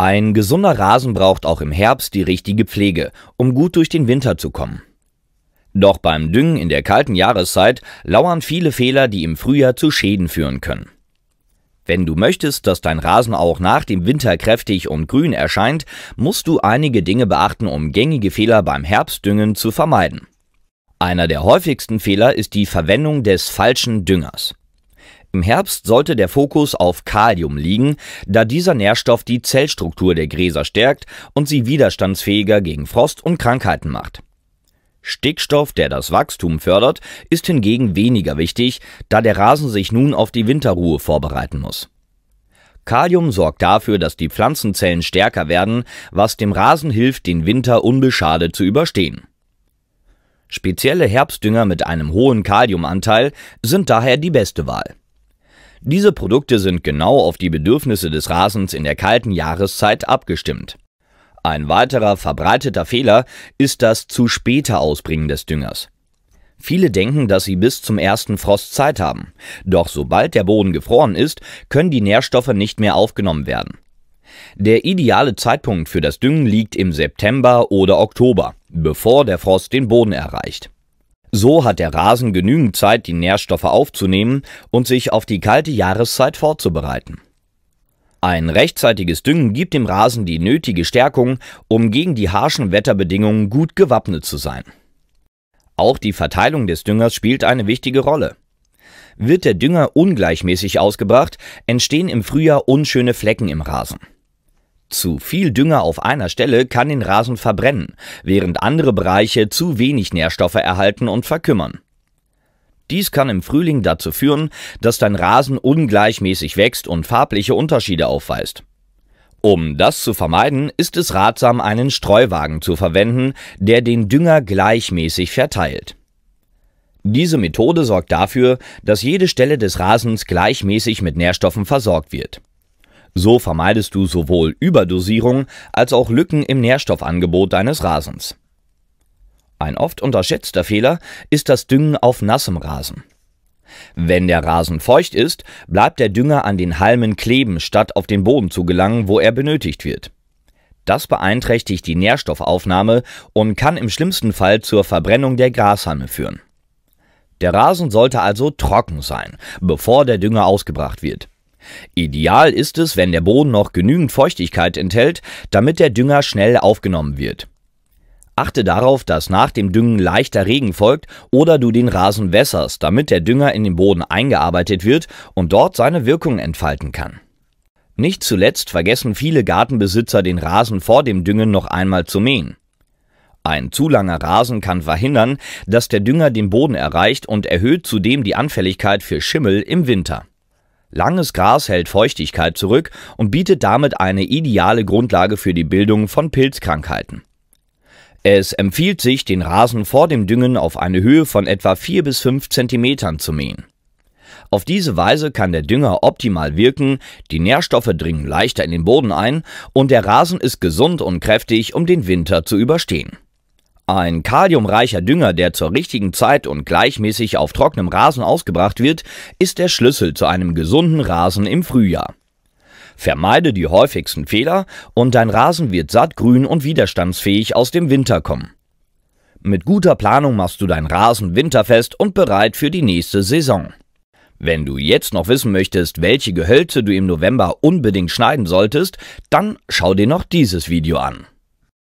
Ein gesunder Rasen braucht auch im Herbst die richtige Pflege, um gut durch den Winter zu kommen. Doch beim Düngen in der kalten Jahreszeit lauern viele Fehler, die im Frühjahr zu Schäden führen können. Wenn du möchtest, dass dein Rasen auch nach dem Winter kräftig und grün erscheint, musst du einige Dinge beachten, um gängige Fehler beim Herbstdüngen zu vermeiden. Einer der häufigsten Fehler ist die Verwendung des falschen Düngers. Im Herbst sollte der Fokus auf Kalium liegen, da dieser Nährstoff die Zellstruktur der Gräser stärkt und sie widerstandsfähiger gegen Frost und Krankheiten macht. Stickstoff, der das Wachstum fördert, ist hingegen weniger wichtig, da der Rasen sich nun auf die Winterruhe vorbereiten muss. Kalium sorgt dafür, dass die Pflanzenzellen stärker werden, was dem Rasen hilft, den Winter unbeschadet zu überstehen. Spezielle Herbstdünger mit einem hohen Kaliumanteil sind daher die beste Wahl. Diese Produkte sind genau auf die Bedürfnisse des Rasens in der kalten Jahreszeit abgestimmt. Ein weiterer verbreiteter Fehler ist das zu späte Ausbringen des Düngers. Viele denken, dass sie bis zum ersten Frost Zeit haben. Doch sobald der Boden gefroren ist, können die Nährstoffe nicht mehr aufgenommen werden. Der ideale Zeitpunkt für das Düngen liegt im September oder Oktober, bevor der Frost den Boden erreicht. So hat der Rasen genügend Zeit, die Nährstoffe aufzunehmen und sich auf die kalte Jahreszeit vorzubereiten. Ein rechtzeitiges Düngen gibt dem Rasen die nötige Stärkung, um gegen die harschen Wetterbedingungen gut gewappnet zu sein. Auch die Verteilung des Düngers spielt eine wichtige Rolle. Wird der Dünger ungleichmäßig ausgebracht, entstehen im Frühjahr unschöne Flecken im Rasen. Zu viel Dünger auf einer Stelle kann den Rasen verbrennen, während andere Bereiche zu wenig Nährstoffe erhalten und verkümmern. Dies kann im Frühling dazu führen, dass dein Rasen ungleichmäßig wächst und farbliche Unterschiede aufweist. Um das zu vermeiden, ist es ratsam, einen Streuwagen zu verwenden, der den Dünger gleichmäßig verteilt. Diese Methode sorgt dafür, dass jede Stelle des Rasens gleichmäßig mit Nährstoffen versorgt wird. So vermeidest du sowohl Überdosierung als auch Lücken im Nährstoffangebot deines Rasens. Ein oft unterschätzter Fehler ist das Düngen auf nassem Rasen. Wenn der Rasen feucht ist, bleibt der Dünger an den Halmen kleben, statt auf den Boden zu gelangen, wo er benötigt wird. Das beeinträchtigt die Nährstoffaufnahme und kann im schlimmsten Fall zur Verbrennung der Grashalme führen. Der Rasen sollte also trocken sein, bevor der Dünger ausgebracht wird. Ideal ist es, wenn der Boden noch genügend Feuchtigkeit enthält, damit der Dünger schnell aufgenommen wird. Achte darauf, dass nach dem Düngen leichter Regen folgt oder du den Rasen wässerst, damit der Dünger in den Boden eingearbeitet wird und dort seine Wirkung entfalten kann. Nicht zuletzt vergessen viele Gartenbesitzer den Rasen vor dem Düngen noch einmal zu mähen. Ein zu langer Rasen kann verhindern, dass der Dünger den Boden erreicht und erhöht zudem die Anfälligkeit für Schimmel im Winter. Langes Gras hält Feuchtigkeit zurück und bietet damit eine ideale Grundlage für die Bildung von Pilzkrankheiten. Es empfiehlt sich, den Rasen vor dem Düngen auf eine Höhe von etwa 4 bis 5 Zentimetern zu mähen. Auf diese Weise kann der Dünger optimal wirken, die Nährstoffe dringen leichter in den Boden ein und der Rasen ist gesund und kräftig, um den Winter zu überstehen. Ein kaliumreicher Dünger, der zur richtigen Zeit und gleichmäßig auf trockenem Rasen ausgebracht wird, ist der Schlüssel zu einem gesunden Rasen im Frühjahr. Vermeide die häufigsten Fehler und dein Rasen wird sattgrün und widerstandsfähig aus dem Winter kommen. Mit guter Planung machst du deinen Rasen winterfest und bereit für die nächste Saison. Wenn du jetzt noch wissen möchtest, welche Gehölze du im November unbedingt schneiden solltest, dann schau dir noch dieses Video an.